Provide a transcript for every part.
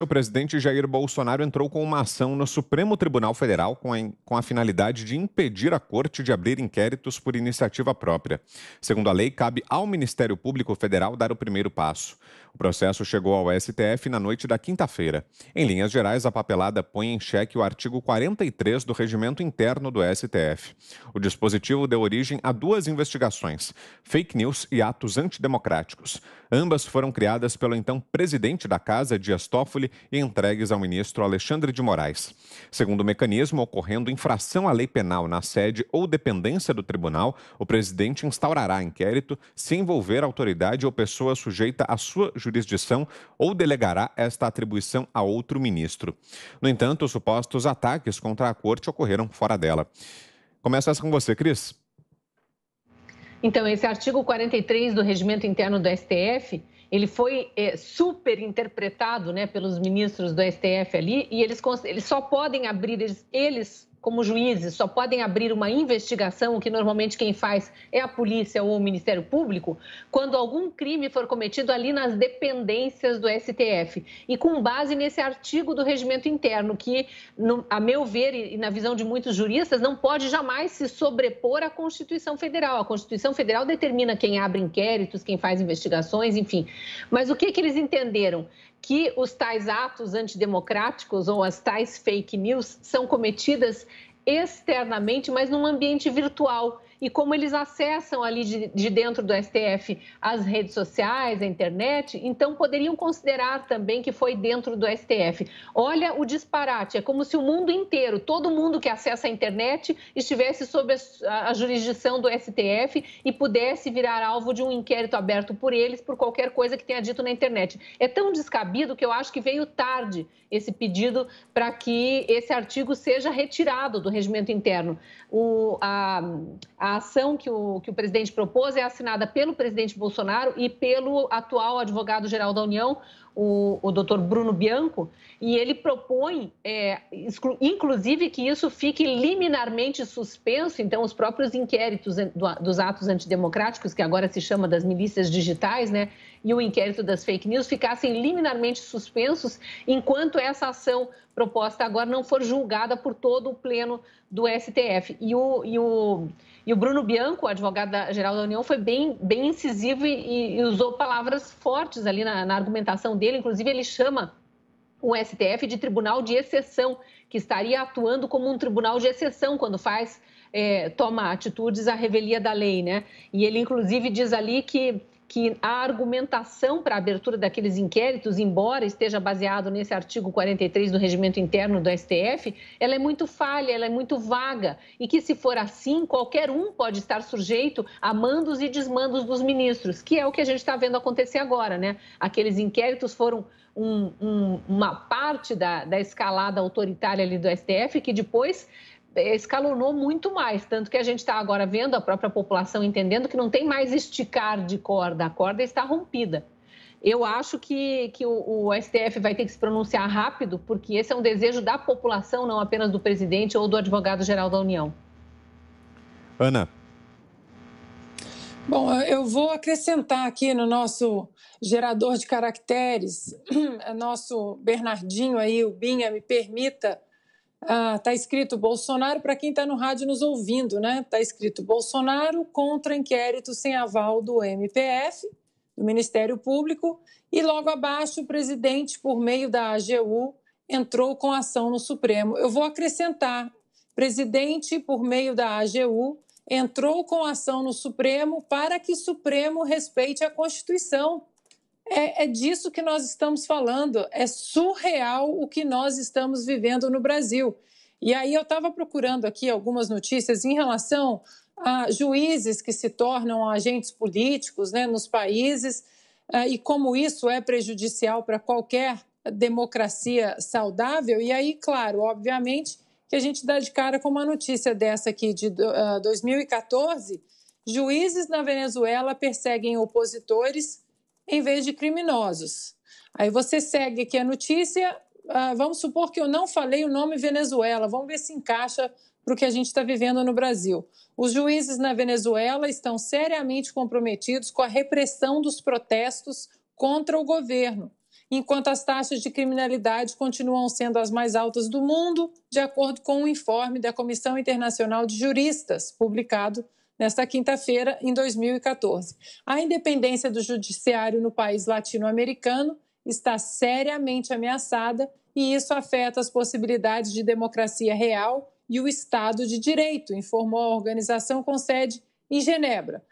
O presidente Jair Bolsonaro entrou com uma ação no Supremo Tribunal Federal com a, com a, finalidade de impedir a corte de abrir inquéritos por iniciativa própria. Segundo a lei, cabe ao Ministério Público Federal dar o primeiro passo. O processo chegou ao STF na noite da quinta-feira. Em linhas gerais, a papelada põe em xeque o artigo 43 do regimento interno do STF. O dispositivo deu origem a duas investigações: fake news e atos antidemocráticos. Ambas foram criadas pelo então presidente da casa, Dias Toffoli dele e entregues ao ministro Alexandre de Moraes. Segundo o mecanismo, ocorrendo infração à lei penal na sede ou dependência do tribunal, o presidente instaurará inquérito se envolver autoridade ou pessoa sujeita à sua jurisdição ou delegará esta atribuição a outro ministro. No entanto, os supostos ataques contra a corte ocorreram fora dela. Começa essa com você, Cris. Então, esse artigo 43 do regimento interno do STF, ele foi é, super interpretado né, pelos ministros do STF ali, e eles, eles só podem abrir, eles, eles como juízes só podem abrir uma investigação, que normalmente quem faz é a polícia ou o Ministério Público, quando algum crime for cometido ali nas dependências do STF. E com base nesse artigo do regimento interno, que, a meu ver e na visão de muitos juristas, não pode jamais se sobrepor à Constituição Federal. A Constituição Federal determina quem abre inquéritos, quem faz investigações, enfim. Mas o que, que eles entenderam? que os tais atos antidemocráticos ou as tais fake news são cometidas externamente, mas num ambiente virtual e como eles acessam ali de, de dentro do STF as redes sociais, a internet, então poderiam considerar também que foi dentro do STF. Olha o disparate, é como se o mundo inteiro, todo mundo que acessa a internet estivesse sob a, a jurisdição do STF e pudesse virar alvo de um inquérito aberto por eles por qualquer coisa que tenha dito na internet. É tão descabido que eu acho que veio tarde esse pedido para que esse artigo seja retirado do regimento interno. O, a, a a ação que o, que o presidente propôs é assinada pelo presidente Bolsonaro e pelo atual advogado-geral da União, o, o doutor Bruno Bianco, e ele propõe, é, exclu, inclusive, que isso fique liminarmente suspenso, então os próprios inquéritos do, dos atos antidemocráticos, que agora se chama das milícias digitais, né, e o inquérito das fake news ficassem liminarmente suspensos enquanto essa ação proposta agora não for julgada por todo o pleno do STF. E o, e o, e o Bruno Bianco, advogado-geral da União, foi bem, bem incisivo e, e usou palavras fortes ali na, na argumentação dele. Inclusive, ele chama o STF de tribunal de exceção, que estaria atuando como um tribunal de exceção quando faz é, toma atitudes à revelia da lei, né? E ele inclusive diz ali que que a argumentação para a abertura daqueles inquéritos, embora esteja baseado nesse artigo 43 do regimento interno do STF, ela é muito falha, ela é muito vaga e que se for assim, qualquer um pode estar sujeito a mandos e desmandos dos ministros, que é o que a gente está vendo acontecer agora, né? Aqueles inquéritos foram um, um, uma parte da, da escalada autoritária ali do STF que depois escalonou muito mais, tanto que a gente está agora vendo a própria população entendendo que não tem mais esticar de corda, a corda está rompida. Eu acho que, que o, o, STF vai ter que se pronunciar rápido, porque esse é um desejo da população, não apenas do presidente ou do advogado-geral da União. Ana. Bom, eu vou acrescentar aqui no nosso gerador de caracteres, nosso Bernardinho aí, o Binha, me permita ah, tá escrito Bolsonaro para quem está no rádio nos ouvindo, né? Tá escrito Bolsonaro contra inquérito sem aval do MPF, do Ministério Público, e logo abaixo o presidente, por meio da AGU, entrou com ação no Supremo. Eu vou acrescentar, presidente, por meio da AGU, entrou com ação no Supremo para que o Supremo respeite a Constituição. É, é, disso que nós estamos falando. É surreal o que nós estamos vivendo no Brasil. E aí eu estava procurando aqui algumas notícias em relação a juízes que se tornam agentes políticos né, nos países eh, e como isso é prejudicial para qualquer democracia saudável. E aí, claro, obviamente que a gente dá de cara com uma notícia dessa aqui de 2014. Eh, juízes na Venezuela perseguem opositores em vez de criminosos. Aí você segue aqui a notícia. Ah, vamos supor que eu não falei o nome Venezuela. Vamos ver se encaixa para o que a gente está vivendo no Brasil. Os juízes na Venezuela estão seriamente comprometidos com a repressão dos protestos contra o governo, enquanto as taxas de criminalidade continuam sendo as mais altas do mundo, de acordo com um informe da Comissão Internacional de Juristas, publicado nesta quinta-feira, em 2014. A independência do judiciário no país latino-americano está seriamente ameaçada e isso afeta as possibilidades de democracia real e o Estado de Direito, informou a organização com sede em Genebra.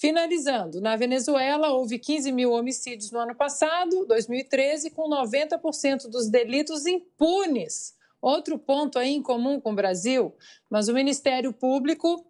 Finalizando, na Venezuela houve 15 mil homicídios no ano passado, 2013, com 90% dos delitos impunes. Outro ponto aí em comum com o Brasil, mas o Ministério Público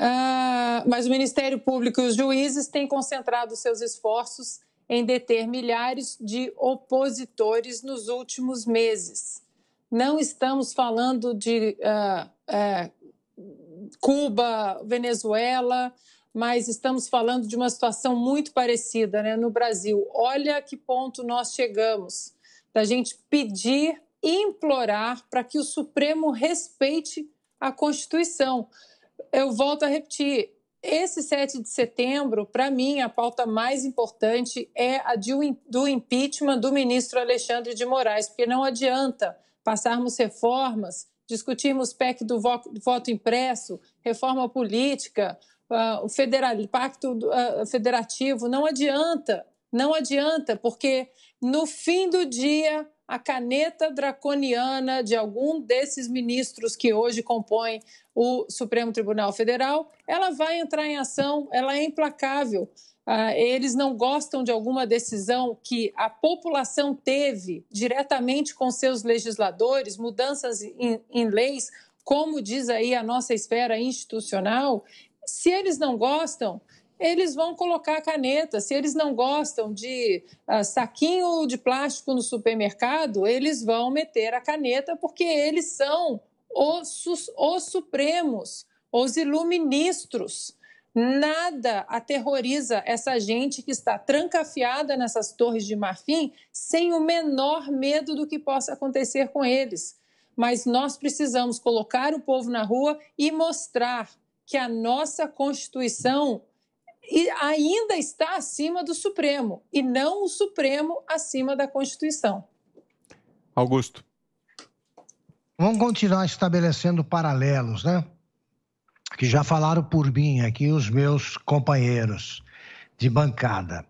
Uh, mas o Ministério Público e os juízes têm concentrado seus esforços em deter milhares de opositores nos últimos meses. Não estamos falando de uh, uh, Cuba, Venezuela, mas estamos falando de uma situação muito parecida né, no Brasil. Olha que ponto nós chegamos da gente pedir, implorar para que o Supremo respeite a Constituição eu volto a repetir. Esse 7 de setembro, para mim, a pauta mais importante é a de, do impeachment do ministro Alexandre de Moraes, porque não adianta passarmos reformas, discutirmos PEC do voto impresso, reforma política, ah, o federal, pacto ah, federativo, não adianta, não adianta, porque no fim do dia a caneta draconiana de algum desses ministros que hoje compõem o Supremo Tribunal Federal, ela vai entrar em ação, ela é implacável. Ah, eles não gostam de alguma decisão que a população teve diretamente com seus legisladores, mudanças em, em leis, como diz aí a nossa esfera institucional. Se eles não gostam, eles vão colocar a caneta. Se eles não gostam de uh, saquinho de plástico no supermercado, eles vão meter a caneta, porque eles são os, os supremos, os iluministros. Nada aterroriza essa gente que está trancafiada nessas torres de marfim sem o menor medo do que possa acontecer com eles. Mas nós precisamos colocar o povo na rua e mostrar que a nossa Constituição e ainda está acima do Supremo, e não o Supremo acima da Constituição. Augusto. Vamos continuar estabelecendo paralelos, né? Que já falaram por mim aqui os meus companheiros de bancada.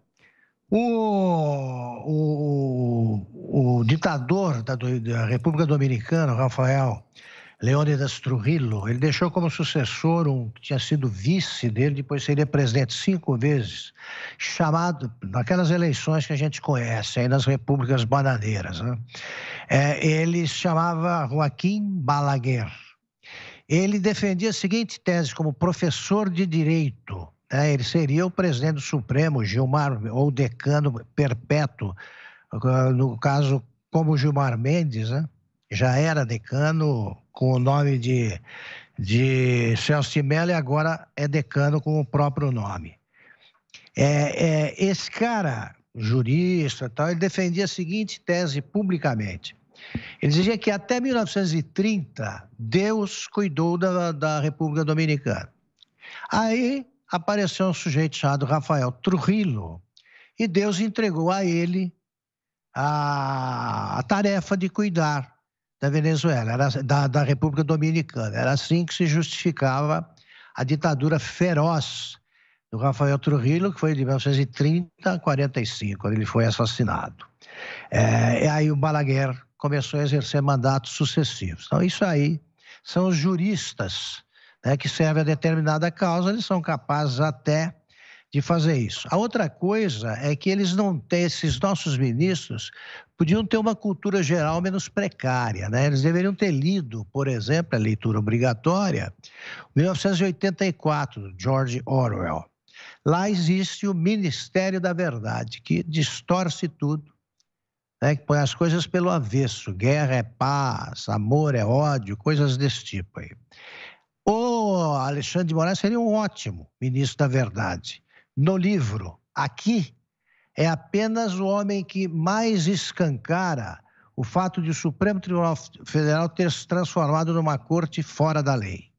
O, o, o ditador da, da República Dominicana, Rafael Leônidas Trujillo. Ele deixou como sucessor um que tinha sido vice dele, depois seria presidente cinco vezes, chamado, naquelas eleições que a gente conhece, aí nas repúblicas bananeiras. Né? É, ele chamava Joaquim Balaguer. Ele defendia a seguinte tese como professor de direito. Né? Ele seria o presidente do Supremo, Gilmar, ou decano perpétuo, no caso, como Gilmar Mendes, né? já era decano com o nome de, de Celso de Mello e agora é decano com o próprio nome. É, é, esse cara, jurista tal, ele defendia a seguinte tese publicamente. Ele dizia que até 1930, Deus cuidou da, da República Dominicana. Aí apareceu um sujeito chamado Rafael Trujillo, e Deus entregou a ele a, a tarefa de cuidar da Venezuela, era da, da República Dominicana. Era assim que se justificava a ditadura feroz do Rafael Trujillo, que foi de 1930 a 45, quando ele foi assassinado. É, e aí o Balaguer começou a exercer mandatos sucessivos. Então, isso aí são os juristas né, que servem a determinada causa, eles são capazes até de fazer isso. A outra coisa é que eles não têm, esses nossos ministros podiam ter uma cultura geral menos precária, né? Eles deveriam ter lido, por exemplo, a leitura obrigatória, 1984, George Orwell. Lá existe o Ministério da Verdade, que distorce tudo, né? que põe as coisas pelo avesso. Guerra é paz, amor é ódio, coisas desse tipo aí. O Alexandre de Moraes seria um ótimo ministro da Verdade no livro. Aqui é apenas o homem que mais escancara o fato de o Supremo Tribunal Federal ter se transformado numa corte fora da lei.